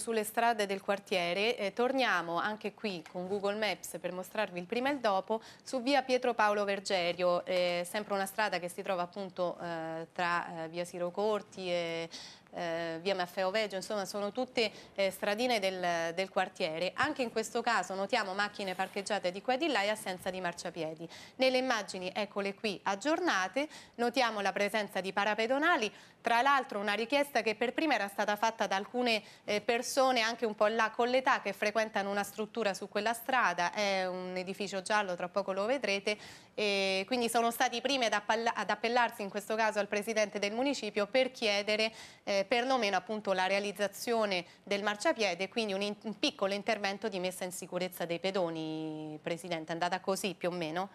Sulle strade del quartiere eh, torniamo anche qui con Google Maps per mostrarvi il prima e il dopo su via Pietro Paolo Vergerio, eh, sempre una strada che si trova appunto eh, tra eh, via Sirocorti Corti e eh, via Maffeo Veggio, insomma sono tutte eh, stradine del, del, quartiere. Anche in questo caso notiamo macchine parcheggiate di qua e di là e assenza di marciapiedi. Nelle immagini, eccole qui aggiornate, notiamo la presenza di parapedonali, tra l'altro una richiesta che per prima era stata fatta da alcune eh, persone anche un po' là con l'età che frequentano una struttura su quella strada, è un edificio giallo, tra poco lo vedrete, e quindi sono stati i primi ad, appellarsi in questo caso al presidente del municipio per chiedere eh, eh, perlomeno appunto la realizzazione del marciapiede, quindi un, in, un piccolo intervento di messa in sicurezza dei pedoni, Presidente, è andata così più o meno?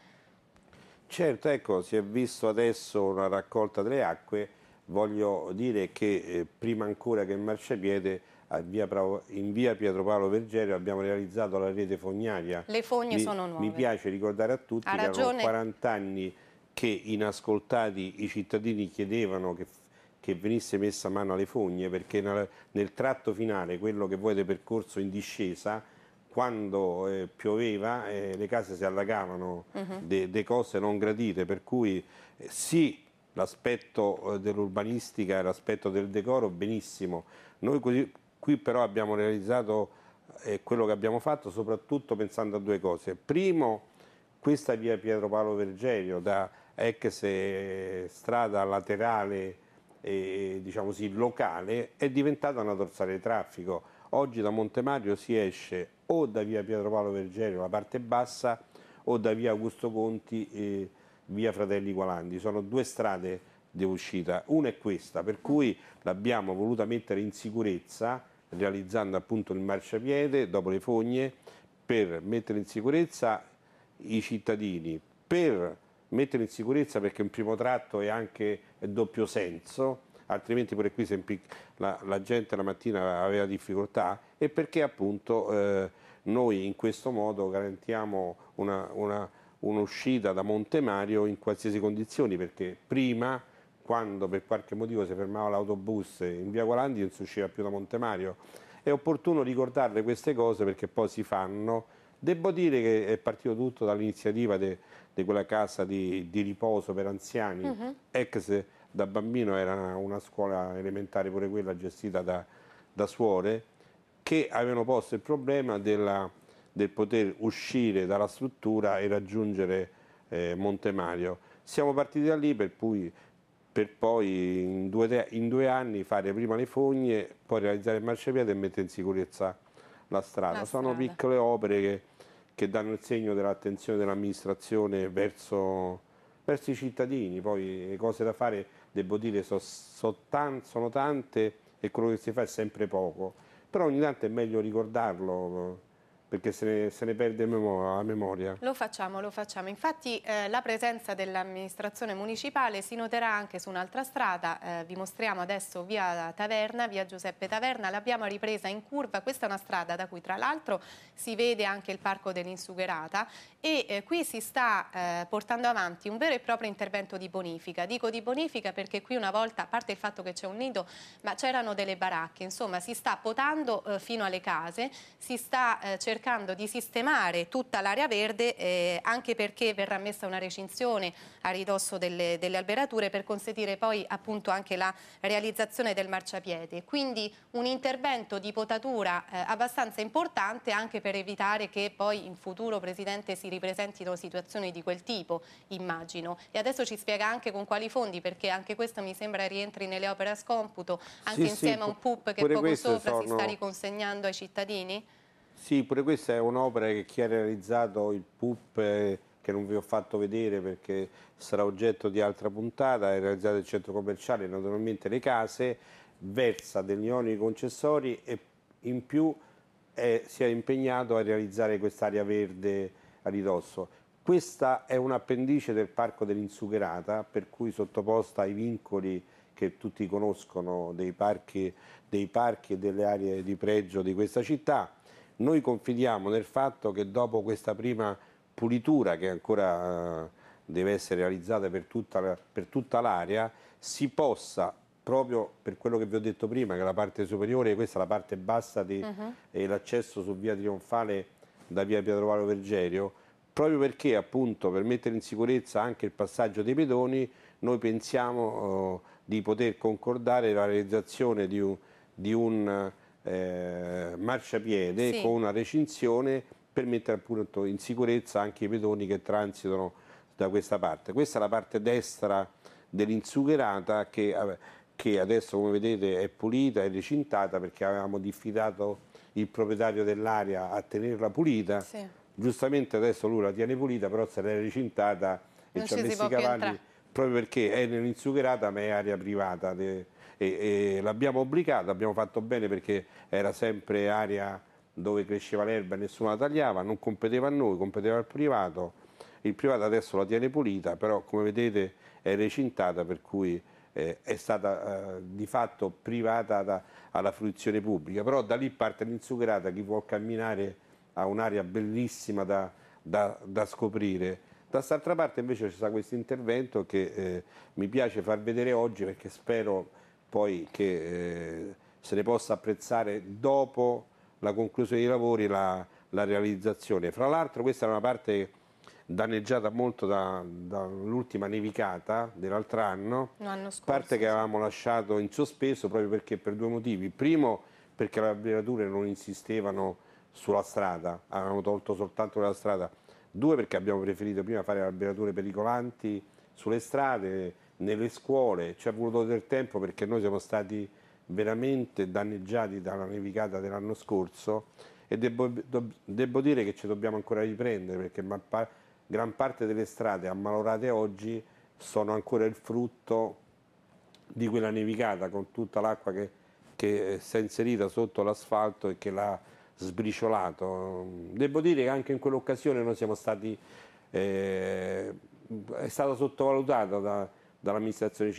Certo, ecco, si è visto adesso una raccolta delle acque, voglio dire che eh, prima ancora che il marciapiede in via Pietro Paolo Vergerio abbiamo realizzato la rete fognaria. Le fogne mi, sono nuove. Mi piace ricordare a tutti ha che ragione... erano 40 anni che inascoltati i cittadini chiedevano che che venisse messa mano alle fogne perché nel, nel tratto finale, quello che voi del percorso in discesa, quando eh, pioveva eh, le case si allagavano uh mhm. -huh. de, de, cose non gradite, per cui eh, sì l'aspetto eh, dell'urbanistica e l'aspetto del decoro benissimo, noi qui, qui però abbiamo realizzato eh, quello che abbiamo fatto soprattutto pensando a due cose, primo questa via Pietro Paolo Vergelio da ex eh, strada laterale eh, diciamo così, locale è diventata una dorsale di traffico. Oggi da Montemario si esce o da via Pietro Paolo Vergerio, la parte bassa, o da via Augusto Conti e via Fratelli Gualandi. Sono due strade di uscita. Una è questa, per cui l'abbiamo voluta mettere in sicurezza, realizzando appunto il marciapiede dopo le fogne, per mettere in sicurezza i cittadini, per mettere in sicurezza perché un primo tratto è anche è doppio senso, altrimenti pure qui la, la, gente la mattina aveva difficoltà e perché appunto eh, noi in questo modo garantiamo un'uscita da Monte Mario in qualsiasi condizioni perché prima quando per qualche motivo si fermava l'autobus in via Gualandi non si usciva più da Monte Mario è opportuno ricordarle queste cose perché poi si fanno Devo dire che è partito tutto dall'iniziativa de, di quella casa di, di riposo per anziani, uh mhm. -huh. ex da bambino era una scuola elementare pure quella gestita da, da suore, che avevano posto il problema della, del poter uscire dalla struttura e raggiungere eh, Montemario. Siamo partiti da lì per, cui, per poi in due, in due, anni fare prima le fogne, poi realizzare il marciapiede e mettere in sicurezza la strada. La strada. Sono piccole opere che che danno il segno dell'attenzione dell'amministrazione verso, verso, i cittadini, poi le cose da fare, devo dire, so, so tan, sono tante e quello che si fa è sempre poco, però ogni tanto è meglio ricordarlo perché se ne, se ne perde la memoria. Lo facciamo, lo facciamo. Infatti eh, la presenza dell'amministrazione municipale si noterà anche su un'altra strada, eh, vi mostriamo adesso via Taverna, via Giuseppe Taverna, l'abbiamo ripresa in curva, questa è una strada da cui tra l'altro si vede anche il parco dell'Insugherata e eh, qui si sta eh, portando avanti un vero e proprio intervento di bonifica. Dico di bonifica perché qui una volta, a parte il fatto che c'è un nido, ma c'erano delle baracche, insomma si sta potando eh, fino alle case, si sta eh, cercando cercando di sistemare tutta l'area verde eh, anche perché verrà messa una recinzione a ridosso delle, delle, alberature per consentire poi appunto anche la realizzazione del marciapiede. Quindi un intervento di potatura eh, abbastanza importante anche per evitare che poi in futuro Presidente si ripresentino situazioni di quel tipo immagino. E adesso ci spiega anche con quali fondi perché anche questo mi sembra rientri nelle opere a scomputo anche sì, insieme sì, a un PUP che poco sopra sono... si sta riconsegnando ai cittadini? Sì, pure questa è un'opera che chi ha realizzato il PUP, eh, che non vi ho fatto vedere perché sarà oggetto di altra puntata, è realizzato il centro commerciale, naturalmente le case, versa degli oneri concessori e in più è, si è impegnato a realizzare quest'area verde a ridosso. Questa è un'appendice del parco dell'Insugherata, per cui sottoposta ai vincoli che tutti conoscono dei parchi, dei parchi e delle aree di pregio di questa città noi confidiamo nel fatto che dopo questa prima pulitura che ancora eh, deve essere realizzata per tutta l'area si possa proprio per quello che vi ho detto prima che la parte superiore questa è la parte bassa di, uh mhm. -huh. e l'accesso su via Trionfale da via Pietrovalo Vergerio proprio perché appunto per mettere in sicurezza anche il passaggio dei pedoni noi pensiamo oh, di poter concordare la realizzazione di un, di un eh, marciapiede sì. con una recinzione per mettere appunto in sicurezza anche i pedoni che transitano da questa parte. Questa è la parte destra dell'insugherata che, che adesso come vedete è pulita e recintata perché avevamo diffidato il proprietario dell'area a tenerla pulita. Sì. Giustamente adesso lui la tiene pulita, però se l'è recintata e ci ha messo i cavalli proprio perché è nell'insuperata ma è area privata de, e, e l'abbiamo obbligata, abbiamo fatto bene perché era sempre area dove cresceva l'erba e nessuno la tagliava, non competeva a noi, competeva al privato, il privato adesso la tiene pulita, però come vedete è recintata per cui eh, è stata eh, di fatto privata da, alla fruizione pubblica, però da lì parte l'insuperata, chi vuol camminare ha un'area bellissima da, da, da scoprire Dall'altra parte invece c'è stato questo intervento che eh, mi piace far vedere oggi perché spero poi che eh, se ne possa apprezzare dopo la conclusione dei lavori la, la realizzazione. Fra l'altro questa è una parte danneggiata molto da, dall'ultima nevicata dell'altro anno, scorso, parte che avevamo lasciato in sospeso proprio perché per due motivi. Primo perché le avviature non insistevano sulla strada, avevano tolto soltanto la strada due perché abbiamo preferito prima fare alberature pericolanti sulle strade, nelle scuole, ci è voluto del tempo perché noi siamo stati veramente danneggiati dalla nevicata dell'anno scorso e devo, devo, dire che ci dobbiamo ancora riprendere perché gran parte delle strade ammalorate oggi sono ancora il frutto di quella nevicata con tutta l'acqua che, che eh, si è inserita sotto l'asfalto e che la sbriciolato. Devo dire che anche in quell'occasione noi siamo stati, eh, è stato sottovalutato da, dall'amministrazione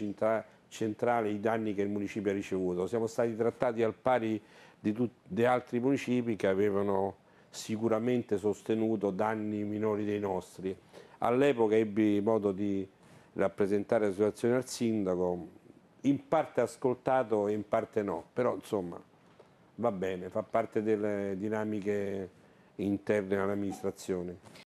centrale i danni che il municipio ha ricevuto. Siamo stati trattati al pari di, tutti di altri municipi che avevano sicuramente sostenuto danni minori dei nostri. All'epoca ebbi modo di rappresentare la situazione al sindaco, in parte ascoltato e in parte no, però insomma va bene, fa parte delle dinamiche interne all'amministrazione.